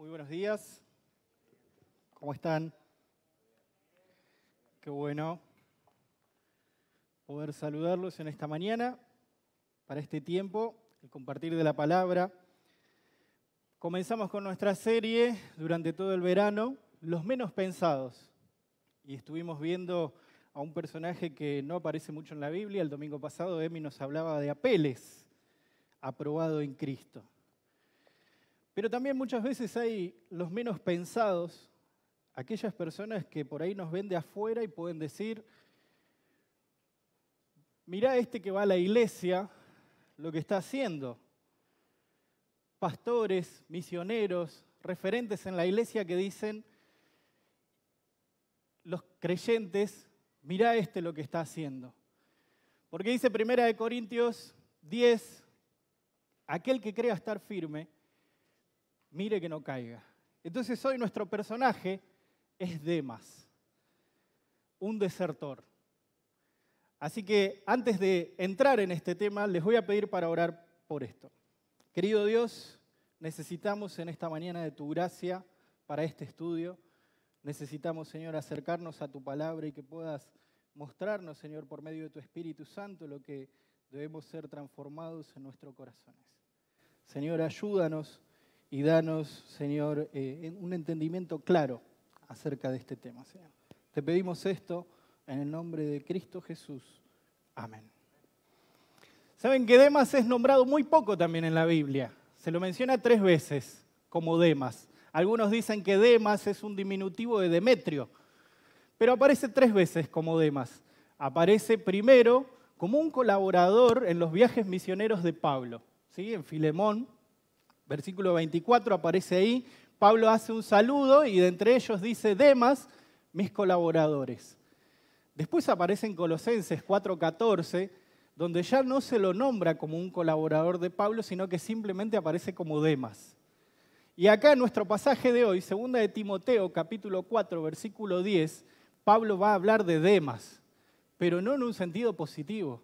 Muy buenos días. ¿Cómo están? Qué bueno poder saludarlos en esta mañana, para este tiempo, el compartir de la palabra. Comenzamos con nuestra serie durante todo el verano, Los menos pensados. Y estuvimos viendo a un personaje que no aparece mucho en la Biblia. El domingo pasado Emi nos hablaba de Apeles, aprobado en Cristo. Pero también muchas veces hay los menos pensados, aquellas personas que por ahí nos ven de afuera y pueden decir, mirá este que va a la iglesia, lo que está haciendo. Pastores, misioneros, referentes en la iglesia que dicen, los creyentes, mirá este lo que está haciendo. Porque dice Primera de Corintios 10, aquel que crea estar firme, mire que no caiga. Entonces hoy nuestro personaje es Demas, un desertor. Así que antes de entrar en este tema, les voy a pedir para orar por esto. Querido Dios, necesitamos en esta mañana de tu gracia para este estudio. Necesitamos, Señor, acercarnos a tu palabra y que puedas mostrarnos, Señor, por medio de tu Espíritu Santo, lo que debemos ser transformados en nuestros corazones. Señor, ayúdanos y danos, Señor, eh, un entendimiento claro acerca de este tema, Señor. Te pedimos esto en el nombre de Cristo Jesús. Amén. Saben que Demas es nombrado muy poco también en la Biblia. Se lo menciona tres veces como Demas. Algunos dicen que Demas es un diminutivo de Demetrio, pero aparece tres veces como Demas. Aparece primero como un colaborador en los viajes misioneros de Pablo, ¿sí? en Filemón, versículo 24 aparece ahí, Pablo hace un saludo y de entre ellos dice, Demas, mis colaboradores. Después aparece en Colosenses 4:14, donde ya no se lo nombra como un colaborador de Pablo, sino que simplemente aparece como Demas. Y acá en nuestro pasaje de hoy, segunda de Timoteo capítulo 4, versículo 10, Pablo va a hablar de Demas, pero no en un sentido positivo.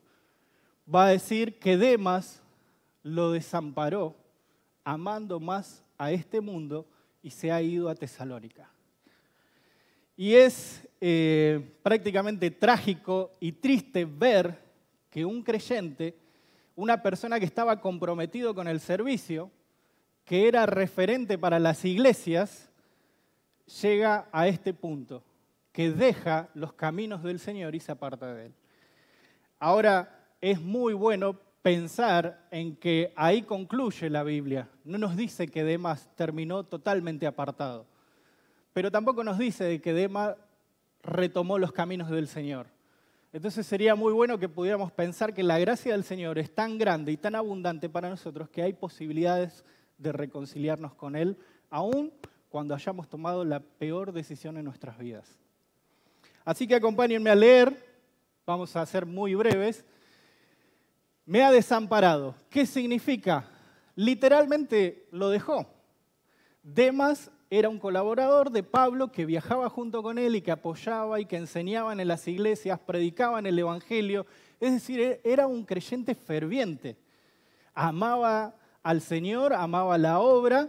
Va a decir que Demas lo desamparó amando más a este mundo y se ha ido a Tesalónica. Y es eh, prácticamente trágico y triste ver que un creyente, una persona que estaba comprometido con el servicio, que era referente para las iglesias, llega a este punto, que deja los caminos del Señor y se aparta de él. Ahora, es muy bueno pensar en que ahí concluye la Biblia. No nos dice que Demas terminó totalmente apartado, pero tampoco nos dice de que Demas retomó los caminos del Señor. Entonces sería muy bueno que pudiéramos pensar que la gracia del Señor es tan grande y tan abundante para nosotros que hay posibilidades de reconciliarnos con Él, aún cuando hayamos tomado la peor decisión en nuestras vidas. Así que acompáñenme a leer, vamos a ser muy breves, me ha desamparado. ¿Qué significa? Literalmente lo dejó. Demas era un colaborador de Pablo que viajaba junto con él y que apoyaba y que enseñaban en las iglesias, predicaban el Evangelio. Es decir, e-, era un creyente ferviente. Amaba al Señor, amaba la obra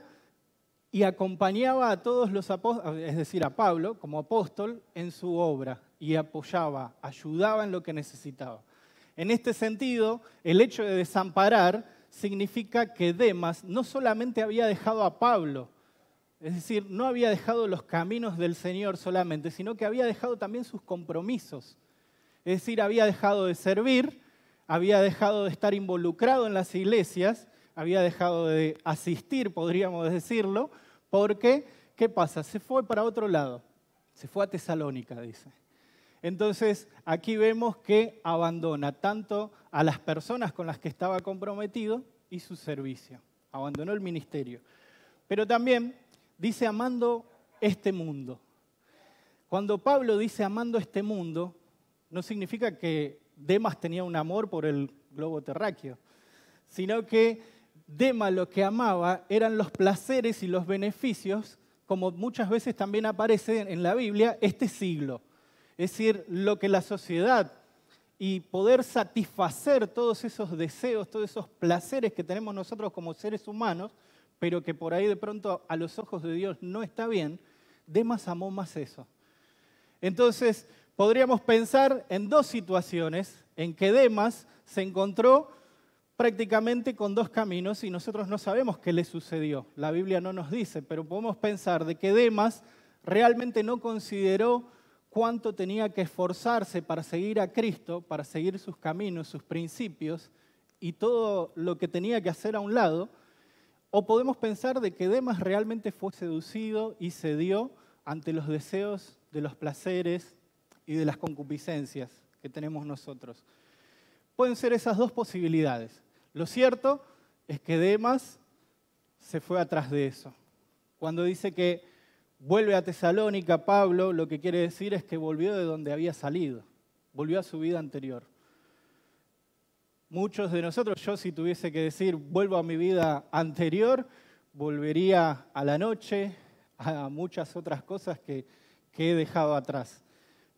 y acompañaba a todos los apóstoles, es decir, a Pablo como apóstol, en su obra y apoyaba, ayudaba en lo que necesitaba. En este sentido, el hecho de desamparar significa que Demas no solamente había dejado a Pablo, es decir, no había dejado los caminos del Señor solamente, sino que había dejado también sus compromisos. Es decir, había dejado de servir, había dejado de estar involucrado en las iglesias, había dejado de asistir, podríamos decirlo, porque, ¿qué pasa? Se fue para otro lado, se fue a Tesalónica, dice. Entonces, aquí vemos que abandona tanto a las personas con las que estaba comprometido y su servicio. Abandonó el ministerio. Pero también dice amando este mundo. Cuando Pablo dice amando este mundo, no significa que Demas tenía un amor por el globo terráqueo, sino que Demas lo que amaba eran los placeres y los beneficios, como muchas veces también aparece en la Biblia, este siglo es decir, lo que la sociedad y poder satisfacer todos esos deseos, todos esos placeres que tenemos nosotros como seres humanos, pero que por ahí de pronto a los ojos de Dios no está bien, Demas amó más eso. Entonces, podríamos pensar en dos situaciones en que Demas se encontró prácticamente con dos caminos y nosotros no sabemos qué le sucedió. La Biblia no nos dice, pero podemos pensar de que Demas realmente no consideró cuánto tenía que esforzarse para seguir a Cristo, para seguir sus caminos, sus principios y todo lo que tenía que hacer a un lado, o podemos pensar de que Demas realmente fue seducido y cedió ante los deseos de los placeres y de las concupiscencias que tenemos nosotros. Pueden ser esas dos posibilidades. Lo cierto es que Demas se fue atrás de eso. Cuando dice que Vuelve a Tesalónica, Pablo lo que quiere decir es que volvió de donde había salido, volvió a su vida anterior. Muchos de nosotros, yo si tuviese que decir, vuelvo a mi vida anterior, volvería a la noche, a muchas otras cosas que, he dejado atrás.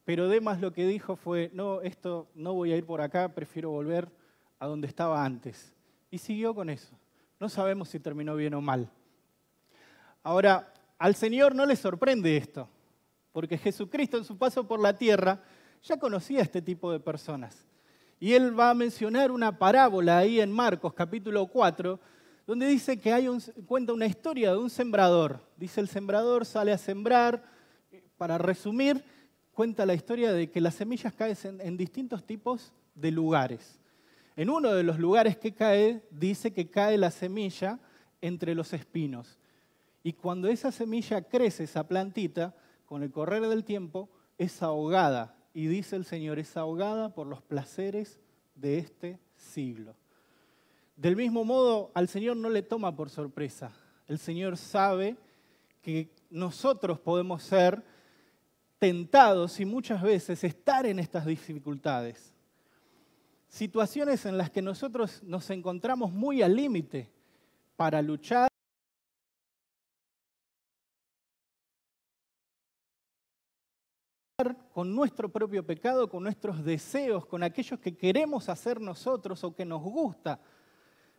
Pero demás lo que dijo fue, no, esto no voy a ir por acá, prefiero volver a donde estaba antes. Y siguió con eso. No sabemos si terminó bien o mal. Ahora, al Señor no le sorprende esto, porque Jesucristo en su paso por la tierra ya conocía a este tipo de personas. Y él va a mencionar una parábola ahí en Marcos capítulo 4, donde dice que hay cuenta una historia de un sembrador. Dice el sembrador sale a sembrar, para resumir, cuenta la historia de que las semillas caen en distintos tipos de lugares. En uno de los lugares que cae, dice que cae la semilla entre los espinos. Y cuando esa semilla crece, esa plantita, con el correr del tiempo, es ahogada. Y dice el Señor, es ahogada por los placeres de este siglo. Del mismo modo, al Señor no le toma por sorpresa. El Señor sabe que nosotros podemos ser tentados y muchas veces estar en estas dificultades. Situaciones en las que nosotros nos encontramos muy al límite para luchar con nuestro propio pecado, con nuestros deseos, con aquellos que queremos hacer nosotros o que nos gusta.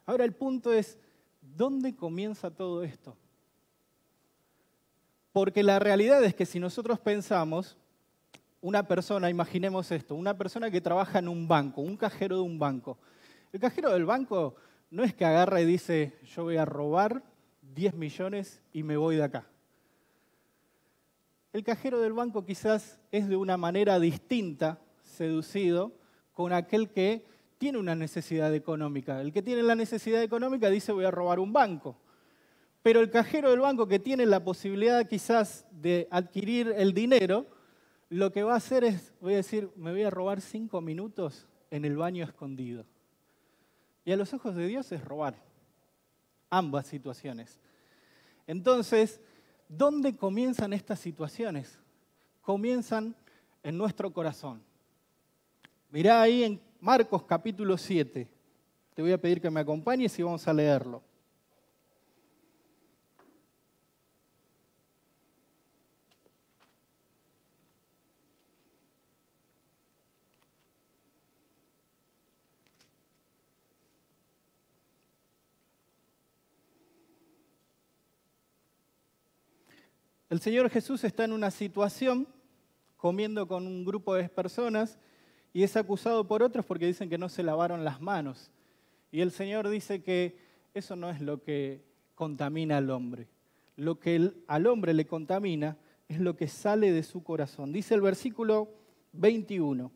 Ahora el punto es, ¿dónde comienza todo esto? Porque la realidad es que si nosotros pensamos, una persona, imaginemos esto, una persona que trabaja en un banco, un cajero de un banco. El cajero del banco no es que agarra y dice, yo voy a robar 10 millones y me voy de acá el cajero del banco quizás es de una manera distinta seducido con aquel que tiene una necesidad económica. El que tiene la necesidad económica dice voy a robar un banco. Pero el cajero del banco que tiene la posibilidad quizás de adquirir el dinero, lo que va a hacer es, voy a decir, me voy a robar cinco minutos en el baño escondido. Y a los ojos de Dios es robar ambas situaciones. Entonces, ¿Dónde comienzan estas situaciones? Comienzan en nuestro corazón. Mirá ahí en Marcos capítulo 7. Te voy a pedir que me acompañes y vamos a leerlo. El Señor Jesús está en una situación comiendo con un grupo de personas y es acusado por otros porque dicen que no se lavaron las manos. Y el Señor dice que eso no es lo que contamina al hombre. Lo que al hombre le contamina es lo que sale de su corazón. Dice el versículo 21,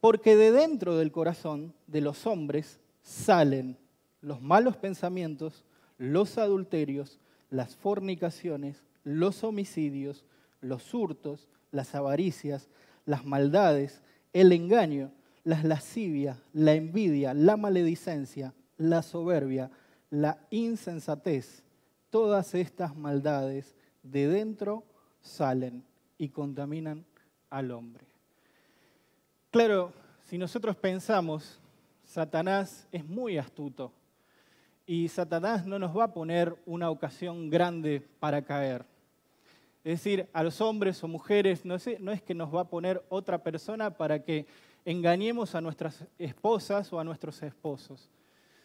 porque de dentro del corazón de los hombres salen los malos pensamientos, los adulterios, las fornicaciones, los homicidios, los hurtos, las avaricias, las maldades, el engaño, las lascivias, la envidia, la maledicencia, la soberbia, la insensatez. Todas estas maldades de dentro salen y contaminan al hombre. Claro, si nosotros pensamos, Satanás es muy astuto y Satanás no nos va a poner una ocasión grande para caer. Es decir, a los hombres o mujeres, no es, que nos va a poner otra persona para que engañemos a nuestras esposas o a nuestros esposos,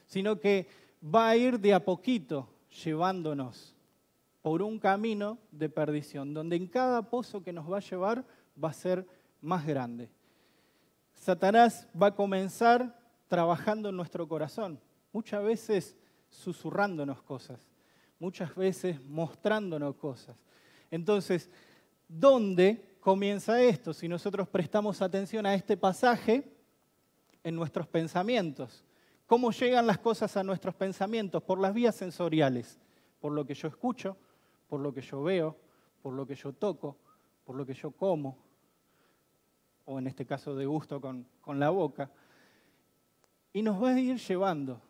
sino que va a ir de a poquito llevándonos por un camino de perdición, donde en cada pozo que nos va a llevar va a ser más grande. Satanás va a comenzar trabajando en nuestro corazón, muchas veces susurrándonos cosas, muchas veces mostrándonos cosas, entonces, ¿dónde comienza esto? Si nosotros prestamos atención a este pasaje en nuestros pensamientos. ¿Cómo llegan las cosas a nuestros pensamientos? Por las vías sensoriales, por lo que yo escucho, por lo que yo veo, por lo que yo toco, por lo que yo como, o en este caso de gusto con, la boca. Y nos va a ir llevando.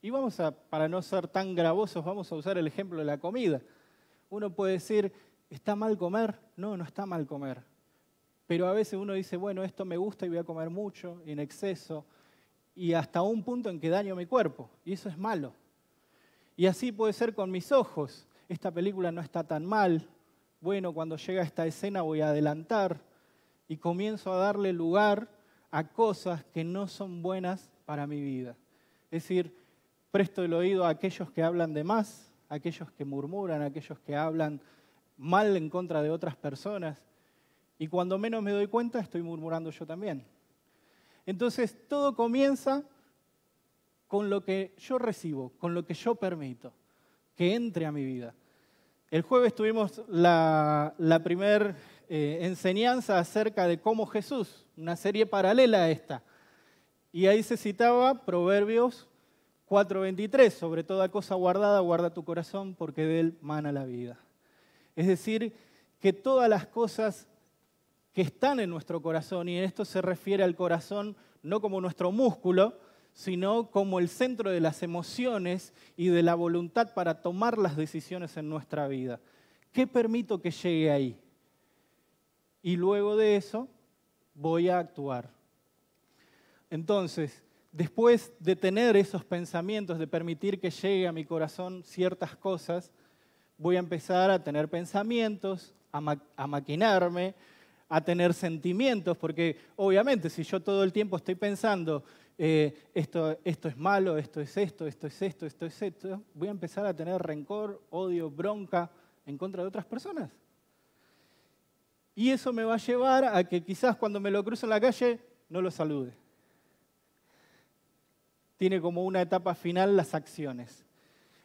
Y vamos a, para no ser tan gravosos, vamos a usar el ejemplo de la comida. Uno puede decir, ¿está mal comer? No, no está mal comer. Pero a veces uno dice, bueno, esto me gusta y voy a comer mucho, en exceso, y hasta un punto en que daño mi cuerpo, y eso es malo. Y así puede ser con mis ojos. Esta película no está tan mal, bueno, cuando llega esta escena voy a adelantar, y comienzo a darle lugar a cosas que no son buenas para mi vida. Es decir, presto el oído a aquellos que hablan de más, aquellos que murmuran, aquellos que hablan mal en contra de otras personas. Y cuando menos me doy cuenta, estoy murmurando yo también. Entonces, todo comienza con lo que yo recibo, con lo que yo permito, que entre a mi vida. El jueves tuvimos la, primera eh, enseñanza acerca de cómo Jesús, una serie paralela a esta. Y ahí se citaba Proverbios 4.23, sobre toda cosa guardada, guarda tu corazón porque de él mana la vida. Es decir, que todas las cosas que están en nuestro corazón, y en esto se refiere al corazón no como nuestro músculo, sino como el centro de las emociones y de la voluntad para tomar las decisiones en nuestra vida. ¿Qué permito que llegue ahí? Y luego de eso voy a actuar. Entonces, después de tener esos pensamientos, de permitir que llegue a mi corazón ciertas cosas, voy a empezar a tener pensamientos, a, maquinarme, a tener sentimientos, porque obviamente si yo todo el tiempo estoy pensando, eh, esto, esto es malo, esto es esto, esto es esto, esto es esto, voy a empezar a tener rencor, odio, bronca en contra de otras personas. Y eso me va a llevar a que quizás cuando me lo cruzo en la calle no lo salude tiene como una etapa final las acciones.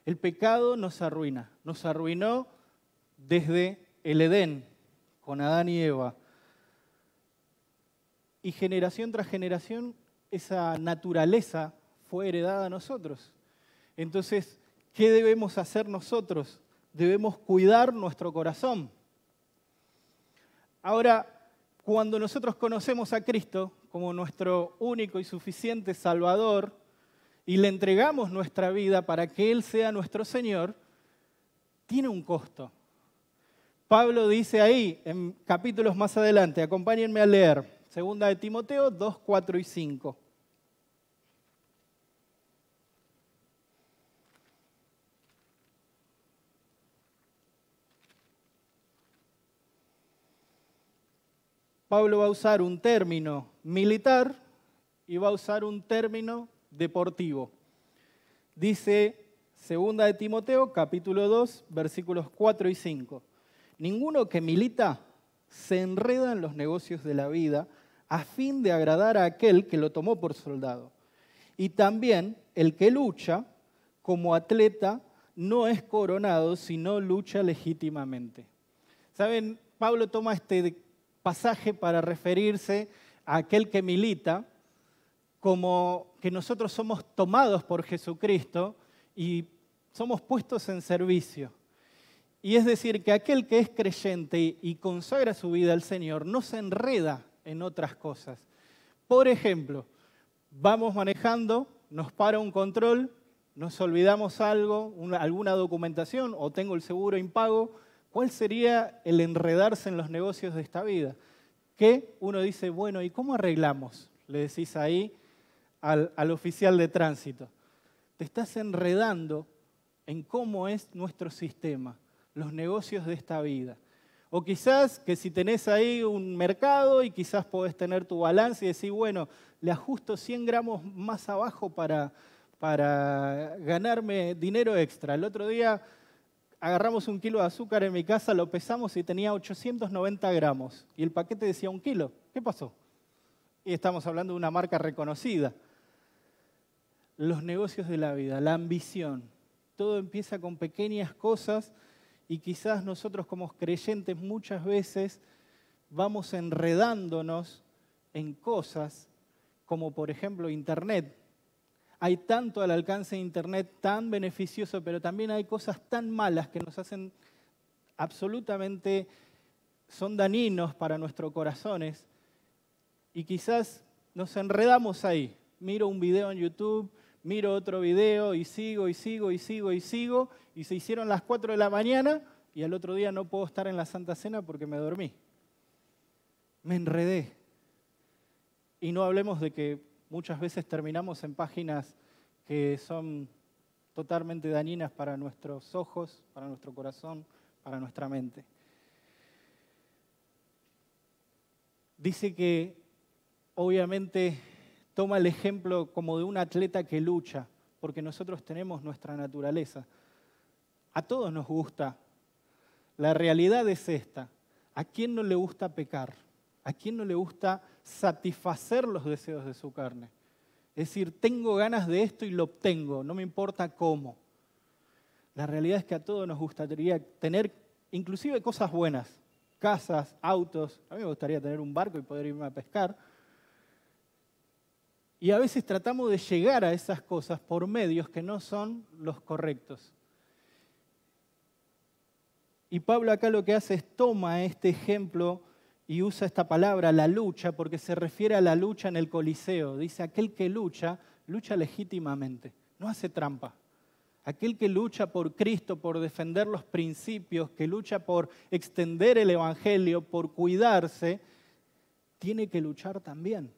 El pecado nos arruina, nos arruinó desde el Edén, con Adán y Eva. Y generación tras generación esa naturaleza fue heredada a nosotros. Entonces, ¿qué debemos hacer nosotros? Debemos cuidar nuestro corazón. Ahora, cuando nosotros conocemos a Cristo como nuestro único y suficiente Salvador, y le entregamos nuestra vida para que Él sea nuestro Señor, tiene un costo. Pablo dice ahí, en capítulos más adelante, acompáñenme a leer, segunda de Timoteo 2, 4 y 5. Pablo va a usar un término militar y va a usar un término deportivo. Dice segunda de Timoteo, capítulo 2, versículos 4 y 5. Ninguno que milita se enreda en los negocios de la vida a fin de agradar a aquel que lo tomó por soldado. Y también el que lucha como atleta no es coronado, sino lucha legítimamente. Saben, Pablo toma este pasaje para referirse a aquel que milita, como que nosotros somos tomados por Jesucristo y somos puestos en servicio. Y es decir, que aquel que es creyente y consagra su vida al Señor no se enreda en otras cosas. Por ejemplo, vamos manejando, nos para un control, nos olvidamos algo, alguna documentación o tengo el seguro impago. ¿Cuál sería el enredarse en los negocios de esta vida? Que uno dice, bueno, ¿y cómo arreglamos? Le decís ahí al, oficial de tránsito. Te estás enredando en cómo es nuestro sistema, los negocios de esta vida. O quizás que si tenés ahí un mercado y quizás podés tener tu balance y decir, bueno, le ajusto 100 gramos más abajo para, para ganarme dinero extra. El otro día agarramos un kilo de azúcar en mi casa, lo pesamos y tenía 890 gramos. Y el paquete decía un kilo. ¿Qué pasó? Y estamos hablando de una marca reconocida los negocios de la vida, la ambición. Todo empieza con pequeñas cosas y quizás nosotros como creyentes muchas veces vamos enredándonos en cosas como por ejemplo Internet. Hay tanto al alcance de Internet tan beneficioso, pero también hay cosas tan malas que nos hacen absolutamente, son daninos para nuestros corazones. Y quizás nos enredamos ahí. Miro un video en YouTube, miro otro video y sigo y sigo y sigo y sigo, y se hicieron las 4 de la mañana y al otro día no puedo estar en la Santa Cena porque me dormí. Me enredé. Y no hablemos de que muchas veces terminamos en páginas que son totalmente dañinas para nuestros ojos, para nuestro corazón, para nuestra mente. Dice que obviamente toma el ejemplo como de un atleta que lucha, porque nosotros tenemos nuestra naturaleza. A todos nos gusta. La realidad es esta. ¿A quién no le gusta pecar? ¿A quién no le gusta satisfacer los deseos de su carne? Es decir, tengo ganas de esto y lo obtengo, no me importa cómo. La realidad es que a todos nos gustaría tener inclusive cosas buenas, casas, autos. A mí me gustaría tener un barco y poder irme a pescar. Y a veces tratamos de llegar a esas cosas por medios que no son los correctos. Y Pablo acá lo que hace es toma este ejemplo y usa esta palabra, la lucha, porque se refiere a la lucha en el Coliseo. Dice, aquel que lucha, lucha legítimamente, no hace trampa. Aquel que lucha por Cristo, por defender los principios, que lucha por extender el Evangelio, por cuidarse, tiene que luchar también.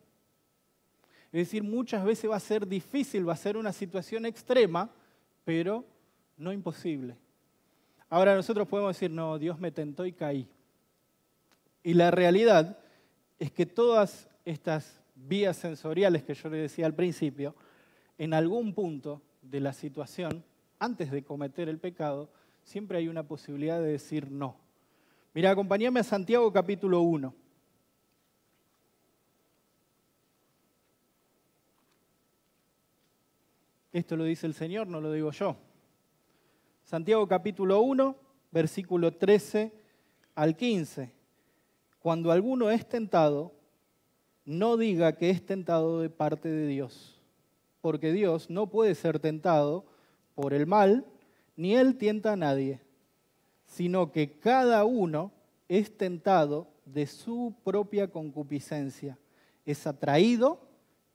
Es decir, muchas veces va a ser difícil, va a ser una situación extrema, pero no imposible. Ahora nosotros podemos decir, no, Dios me tentó y caí. Y la realidad es que todas estas vías sensoriales que yo le decía al principio, en algún punto de la situación, antes de cometer el pecado, siempre hay una posibilidad de decir no. Mira, acompáñame a Santiago capítulo 1. Esto lo dice el Señor, no lo digo yo. Santiago capítulo 1, versículo 13 al 15. Cuando alguno es tentado, no diga que es tentado de parte de Dios, porque Dios no puede ser tentado por el mal, ni Él tienta a nadie, sino que cada uno es tentado de su propia concupiscencia, es atraído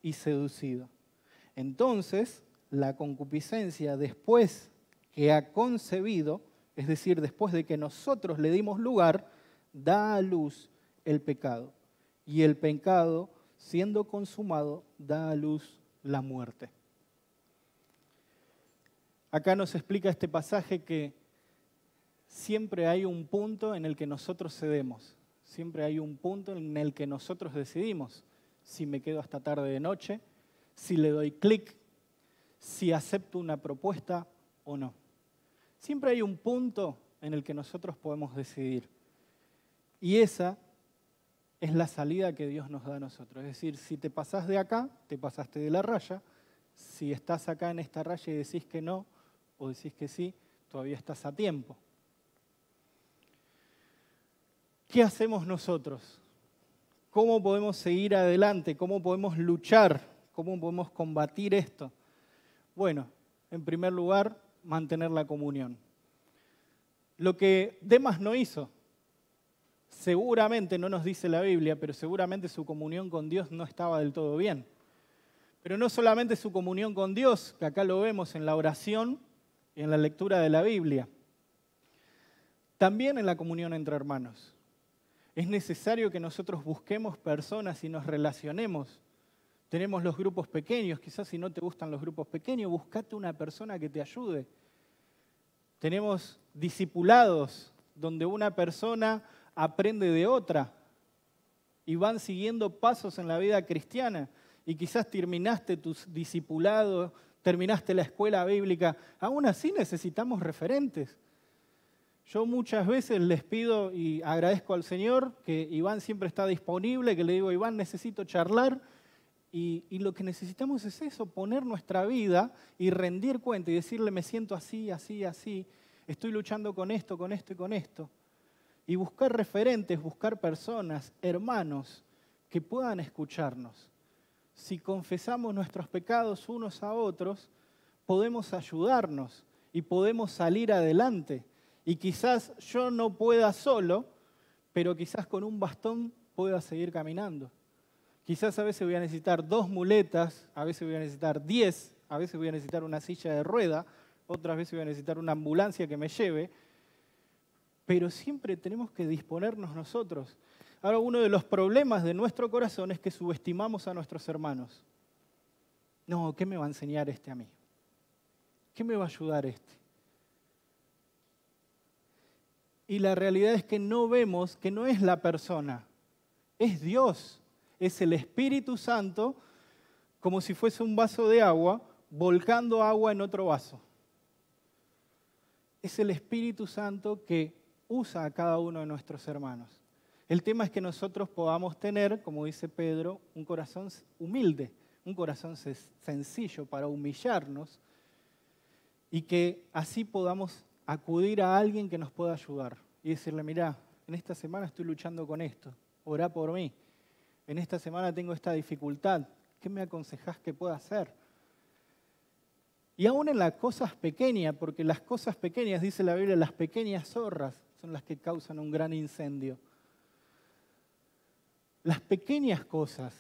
y seducido. Entonces, la concupiscencia después que ha concebido, es decir, después de que nosotros le dimos lugar, da a luz el pecado. Y el pecado, siendo consumado, da a luz la muerte. Acá nos explica este pasaje que siempre hay un punto en el que nosotros cedemos, siempre hay un punto en el que nosotros decidimos si me quedo hasta tarde de noche, si le doy clic si acepto una propuesta o no. Siempre hay un punto en el que nosotros podemos decidir. Y esa es la salida que Dios nos da a nosotros. Es decir, si te pasás de acá, te pasaste de la raya. Si estás acá en esta raya y decís que no o decís que sí, todavía estás a tiempo. ¿Qué hacemos nosotros? ¿Cómo podemos seguir adelante? ¿Cómo podemos luchar? ¿Cómo podemos combatir esto? Bueno, en primer lugar, mantener la comunión. Lo que Demas no hizo, seguramente, no nos dice la Biblia, pero seguramente su comunión con Dios no estaba del todo bien. Pero no solamente su comunión con Dios, que acá lo vemos en la oración y en la lectura de la Biblia, también en la comunión entre hermanos. Es necesario que nosotros busquemos personas y nos relacionemos tenemos los grupos pequeños, quizás si no te gustan los grupos pequeños, buscate una persona que te ayude. Tenemos discipulados, donde una persona aprende de otra y van siguiendo pasos en la vida cristiana. Y quizás terminaste tus discipulados, terminaste la escuela bíblica. Aún así necesitamos referentes. Yo muchas veces les pido y agradezco al Señor que Iván siempre está disponible, que le digo, Iván, necesito charlar y, lo que necesitamos es eso, poner nuestra vida y rendir cuenta y decirle, me siento así, así, así, estoy luchando con esto, con esto y con esto. Y buscar referentes, buscar personas, hermanos, que puedan escucharnos. Si confesamos nuestros pecados unos a otros, podemos ayudarnos y podemos salir adelante. Y quizás yo no pueda solo, pero quizás con un bastón pueda seguir caminando. Quizás a veces voy a necesitar dos muletas, a veces voy a necesitar diez, a veces voy a necesitar una silla de rueda, otras veces voy a necesitar una ambulancia que me lleve, pero siempre tenemos que disponernos nosotros. Ahora, uno de los problemas de nuestro corazón es que subestimamos a nuestros hermanos. No, ¿qué me va a enseñar este a mí? ¿Qué me va a ayudar este? Y la realidad es que no vemos que no es la persona, es Dios es el Espíritu Santo como si fuese un vaso de agua, volcando agua en otro vaso. Es el Espíritu Santo que usa a cada uno de nuestros hermanos. El tema es que nosotros podamos tener, como dice Pedro, un corazón humilde, un corazón sencillo para humillarnos y que así podamos acudir a alguien que nos pueda ayudar y decirle, mira, en esta semana estoy luchando con esto, Ora por mí en esta semana tengo esta dificultad, ¿qué me aconsejás que pueda hacer? Y aún en las cosas pequeñas, porque las cosas pequeñas, dice la Biblia, las pequeñas zorras son las que causan un gran incendio. Las pequeñas cosas,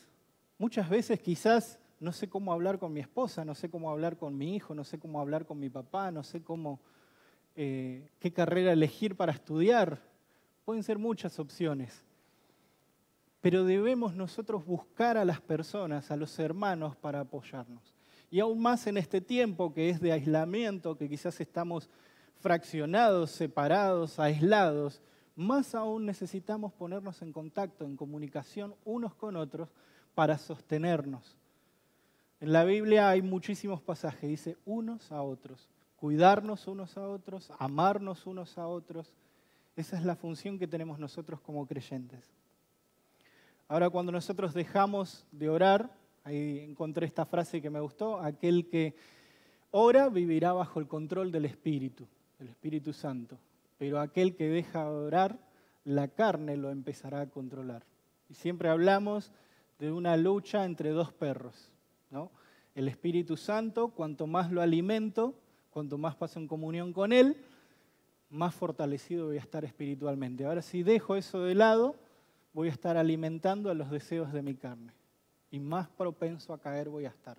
muchas veces quizás no sé cómo hablar con mi esposa, no sé cómo hablar con mi hijo, no sé cómo hablar con mi papá, no sé cómo, eh, qué carrera elegir para estudiar. Pueden ser muchas opciones pero debemos nosotros buscar a las personas, a los hermanos para apoyarnos. Y aún más en este tiempo que es de aislamiento, que quizás estamos fraccionados, separados, aislados, más aún necesitamos ponernos en contacto, en comunicación unos con otros para sostenernos. En la Biblia hay muchísimos pasajes, dice unos a otros, cuidarnos unos a otros, amarnos unos a otros. Esa es la función que tenemos nosotros como creyentes. Ahora cuando nosotros dejamos de orar, ahí encontré esta frase que me gustó, aquel que ora vivirá bajo el control del Espíritu, el Espíritu Santo, pero aquel que deja de orar, la carne lo empezará a controlar. Y siempre hablamos de una lucha entre dos perros, ¿no? El Espíritu Santo, cuanto más lo alimento, cuanto más paso en comunión con Él, más fortalecido voy a estar espiritualmente. Ahora si dejo eso de lado, voy a estar alimentando a los deseos de mi carne y más propenso a caer voy a estar.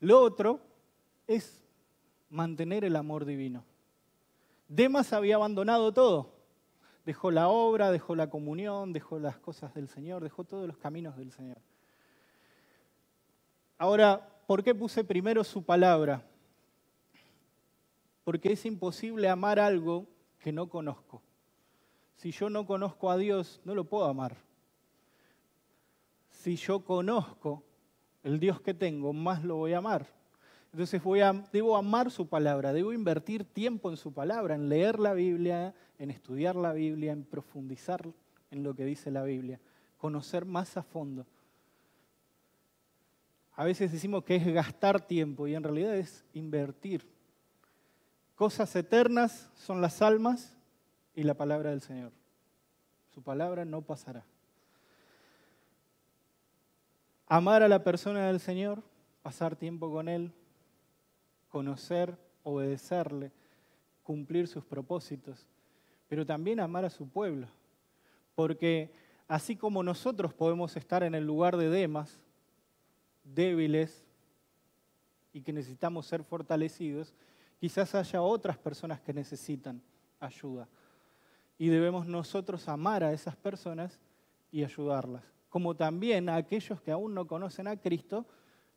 Lo otro es mantener el amor divino. Demas había abandonado todo. Dejó la obra, dejó la comunión, dejó las cosas del Señor, dejó todos los caminos del Señor. Ahora, ¿por qué puse primero su palabra? Porque es imposible amar algo que no conozco. Si yo no conozco a Dios, no lo puedo amar. Si yo conozco el Dios que tengo, más lo voy a amar. Entonces voy a, debo amar su palabra, debo invertir tiempo en su palabra, en leer la Biblia, en estudiar la Biblia, en profundizar en lo que dice la Biblia, conocer más a fondo. A veces decimos que es gastar tiempo y en realidad es invertir. Cosas eternas son las almas y la palabra del Señor. Su palabra no pasará. Amar a la persona del Señor, pasar tiempo con Él, conocer, obedecerle, cumplir sus propósitos, pero también amar a su pueblo. Porque así como nosotros podemos estar en el lugar de Demas, débiles y que necesitamos ser fortalecidos, quizás haya otras personas que necesitan ayuda y debemos nosotros amar a esas personas y ayudarlas. Como también a aquellos que aún no conocen a Cristo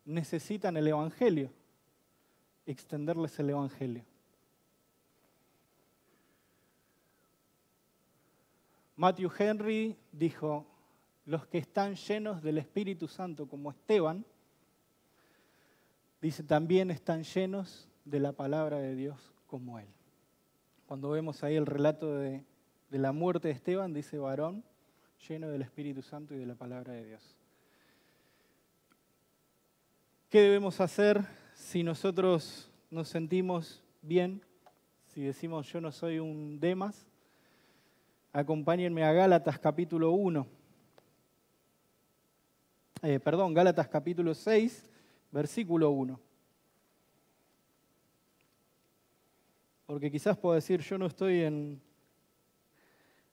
necesitan el Evangelio, extenderles el Evangelio. Matthew Henry dijo, los que están llenos del Espíritu Santo como Esteban, dice, también están llenos de la palabra de Dios como él. Cuando vemos ahí el relato de de la muerte de Esteban, dice varón, lleno del Espíritu Santo y de la palabra de Dios. ¿Qué debemos hacer si nosotros nos sentimos bien? Si decimos yo no soy un Demas, acompáñenme a Gálatas capítulo 1. Eh, perdón, Gálatas capítulo 6, versículo 1. Porque quizás puedo decir, yo no estoy en,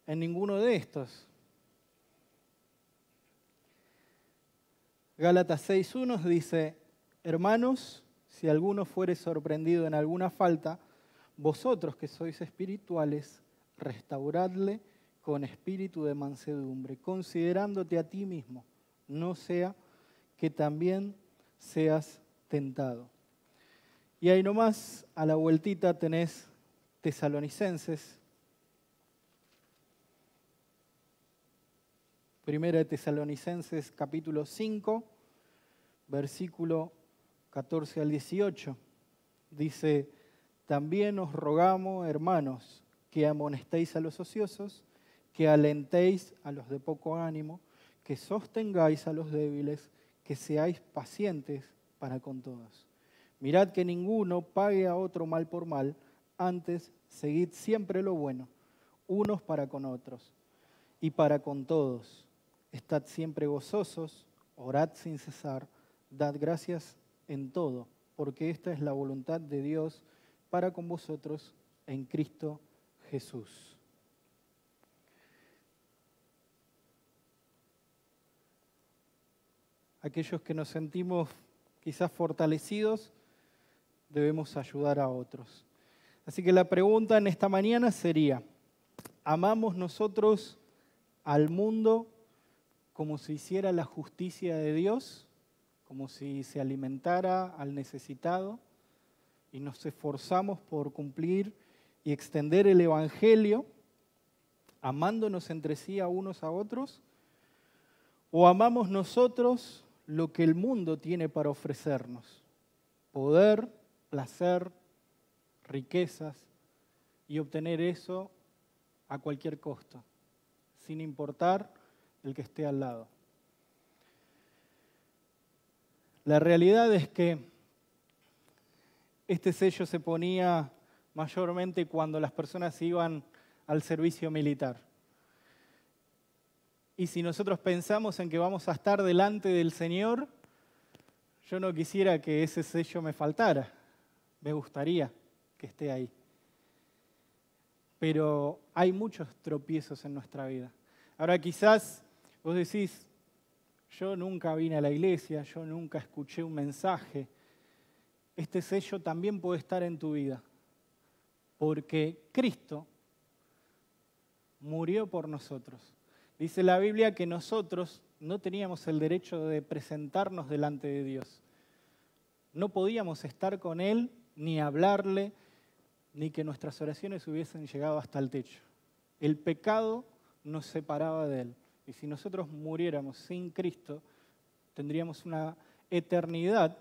en ninguno de estos. Gálatas 6.1 dice, hermanos, si alguno fuere sorprendido en alguna falta, vosotros que sois espirituales, restauradle con espíritu de mansedumbre, considerándote a ti mismo, no sea que también seas tentado. Y ahí nomás, a la vueltita, tenés tesalonicenses Primera de Tesalonicenses capítulo 5, versículo 14 al 18. Dice, también os rogamos, hermanos, que amonestéis a los ociosos, que alentéis a los de poco ánimo, que sostengáis a los débiles, que seáis pacientes para con todos. Mirad que ninguno pague a otro mal por mal, antes seguid siempre lo bueno, unos para con otros y para con todos Estad siempre gozosos, orad sin cesar, dad gracias en todo, porque esta es la voluntad de Dios para con vosotros en Cristo Jesús. Aquellos que nos sentimos quizás fortalecidos, debemos ayudar a otros. Así que la pregunta en esta mañana sería, ¿amamos nosotros al mundo como si hiciera la justicia de Dios, como si se alimentara al necesitado, y nos esforzamos por cumplir y extender el Evangelio, amándonos entre sí a unos a otros, o amamos nosotros lo que el mundo tiene para ofrecernos, poder, placer, riquezas, y obtener eso a cualquier costo, sin importar el que esté al lado. La realidad es que este sello se ponía mayormente cuando las personas iban al servicio militar. Y si nosotros pensamos en que vamos a estar delante del Señor, yo no quisiera que ese sello me faltara. Me gustaría que esté ahí. Pero hay muchos tropiezos en nuestra vida. Ahora quizás Vos decís, yo nunca vine a la iglesia, yo nunca escuché un mensaje. Este sello también puede estar en tu vida, porque Cristo murió por nosotros. Dice la Biblia que nosotros no teníamos el derecho de presentarnos delante de Dios. No podíamos estar con Él, ni hablarle, ni que nuestras oraciones hubiesen llegado hasta el techo. El pecado nos separaba de Él. Y si nosotros muriéramos sin Cristo, tendríamos una eternidad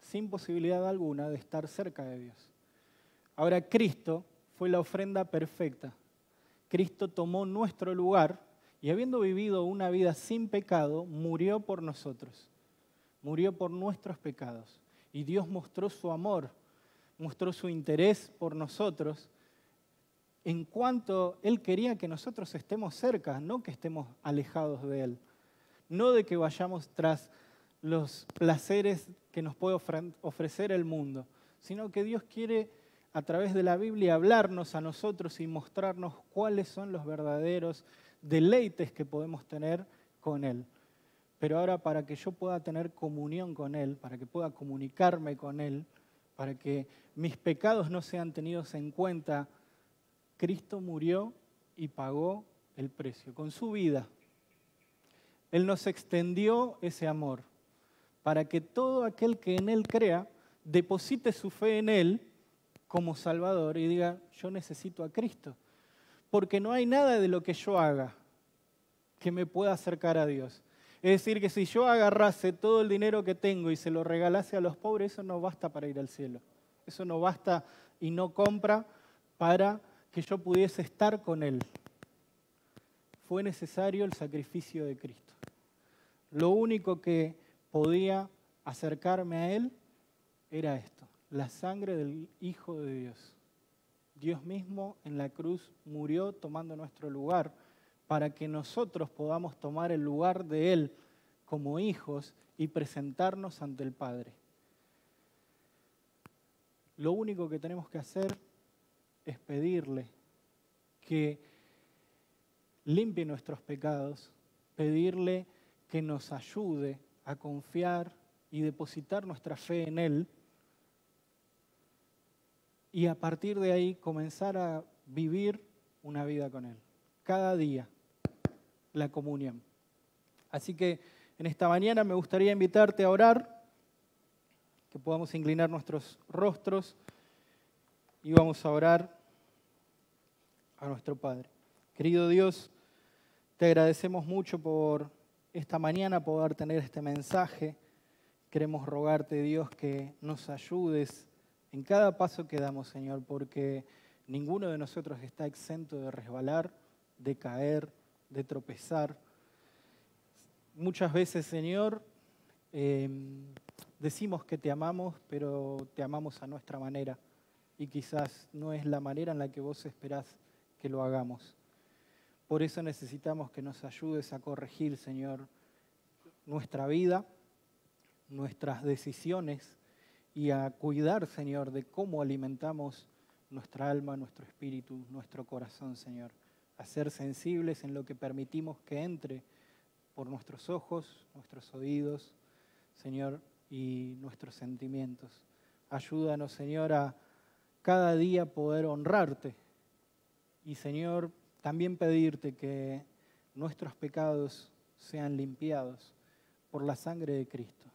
sin posibilidad alguna de estar cerca de Dios. Ahora Cristo fue la ofrenda perfecta. Cristo tomó nuestro lugar y habiendo vivido una vida sin pecado, murió por nosotros, murió por nuestros pecados. Y Dios mostró su amor, mostró su interés por nosotros en cuanto Él quería que nosotros estemos cerca, no que estemos alejados de Él, no de que vayamos tras los placeres que nos puede ofrecer el mundo, sino que Dios quiere a través de la Biblia hablarnos a nosotros y mostrarnos cuáles son los verdaderos deleites que podemos tener con Él. Pero ahora para que yo pueda tener comunión con Él, para que pueda comunicarme con Él, para que mis pecados no sean tenidos en cuenta Cristo murió y pagó el precio con su vida. Él nos extendió ese amor para que todo aquel que en Él crea deposite su fe en Él como Salvador y diga, yo necesito a Cristo, porque no hay nada de lo que yo haga que me pueda acercar a Dios. Es decir, que si yo agarrase todo el dinero que tengo y se lo regalase a los pobres, eso no basta para ir al cielo. Eso no basta y no compra para que yo pudiese estar con Él. Fue necesario el sacrificio de Cristo. Lo único que podía acercarme a Él era esto, la sangre del Hijo de Dios. Dios mismo en la cruz murió tomando nuestro lugar para que nosotros podamos tomar el lugar de Él como hijos y presentarnos ante el Padre. Lo único que tenemos que hacer es pedirle que limpie nuestros pecados, pedirle que nos ayude a confiar y depositar nuestra fe en Él y a partir de ahí comenzar a vivir una vida con Él. Cada día, la comunión. Así que en esta mañana me gustaría invitarte a orar, que podamos inclinar nuestros rostros y vamos a orar a nuestro Padre. Querido Dios, te agradecemos mucho por esta mañana poder tener este mensaje. Queremos rogarte, Dios, que nos ayudes en cada paso que damos, Señor, porque ninguno de nosotros está exento de resbalar, de caer, de tropezar. Muchas veces, Señor, em, decimos que te amamos, pero te amamos a nuestra manera y quizás no es la manera en la que vos esperás que lo hagamos. Por eso necesitamos que nos ayudes a corregir, Señor, nuestra vida, nuestras decisiones y a cuidar, Señor, de cómo alimentamos nuestra alma, nuestro espíritu, nuestro corazón, Señor. A ser sensibles en lo que permitimos que entre por nuestros ojos, nuestros oídos, Señor, y nuestros sentimientos. Ayúdanos, Señor, a cada día poder honrarte y Señor, también pedirte que nuestros pecados sean limpiados por la sangre de Cristo.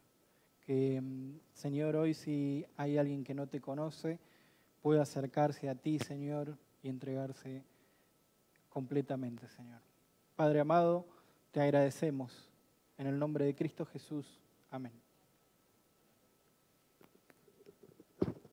Que, mm, Señor, hoy si hay alguien que no te conoce, pueda acercarse a ti, Señor, y entregarse completamente, Señor. Padre amado, te agradecemos. En el nombre de Cristo Jesús. Amén.